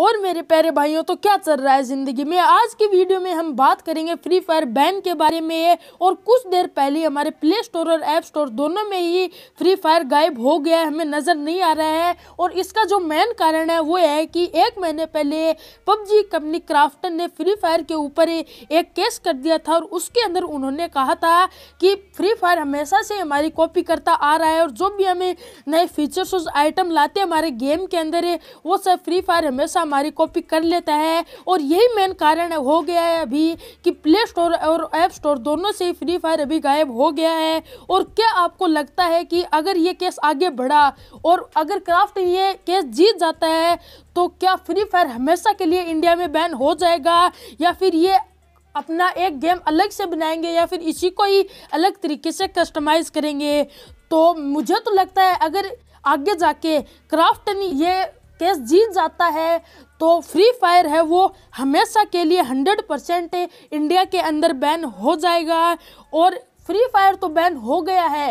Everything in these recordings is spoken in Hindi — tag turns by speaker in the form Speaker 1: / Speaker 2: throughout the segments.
Speaker 1: और मेरे प्यारे भाइयों तो क्या चल रहा है ज़िंदगी में आज की वीडियो में हम बात करेंगे फ्री फायर बैन के बारे में और कुछ देर पहले हमारे प्ले स्टोर और ऐप स्टोर दोनों में ही फ्री फायर गायब हो गया है हमें नज़र नहीं आ रहा है और इसका जो मेन कारण है वो है कि एक महीने पहले पबजी कंपनी क्राफ्टन ने फ्री फायर के ऊपर एक केस कर दिया था और उसके अंदर उन्होंने कहा था कि फ्री फायर हमेशा से हमारी कॉपी करता आ रहा है और जो भी हमें नए फीचर्स आइटम लाते हमारे गेम के अंदर वो सब फ्री फायर हमेशा हमारी कॉपी कर लेता है और यही मेन कारण हो गया है अभी कि प्ले स्टोर और ऐप स्टोर दोनों से ही फ्री फायर अभी गायब हो गया है और क्या आपको लगता है कि अगर ये केस आगे बढ़ा और अगर क्राफ्ट ये केस जीत जाता है तो क्या फ्री फायर हमेशा के लिए इंडिया में बैन हो जाएगा या फिर ये अपना एक गेम अलग से बनाएंगे या फिर इसी को ही अलग तरीके से कस्टमाइज़ करेंगे तो मुझे तो लगता है अगर आगे जाके क्राफ्ट ने ये केस जीत जाता है तो फ्री फायर है वो हमेशा के लिए हंड्रेड परसेंट इंडिया के अंदर बैन हो जाएगा और फ्री फायर तो बैन हो गया है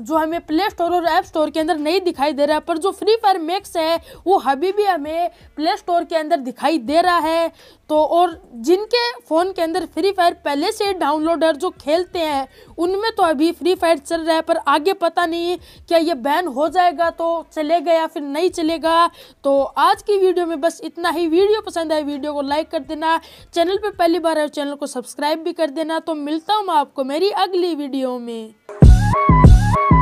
Speaker 1: जो हमें प्ले स्टोर और ऐप स्टोर के अंदर नहीं दिखाई दे रहा है पर जो फ्री फायर मैक्स है वो अभी भी हमें प्ले स्टोर के अंदर दिखाई दे रहा है तो और जिनके फ़ोन के अंदर फ्री फायर पहले से डाउनलोडर जो खेलते हैं उनमें तो अभी फ्री फायर चल रहा है पर आगे पता नहीं क्या ये बैन हो जाएगा तो चलेगा या फिर नहीं चलेगा तो आज की वीडियो में बस इतना ही वीडियो पसंद आए वीडियो को लाइक कर देना चैनल पर पहली बार आए चैनल को सब्सक्राइब भी कर देना तो मिलता हूँ मैं आपको मेरी अगली वीडियो में you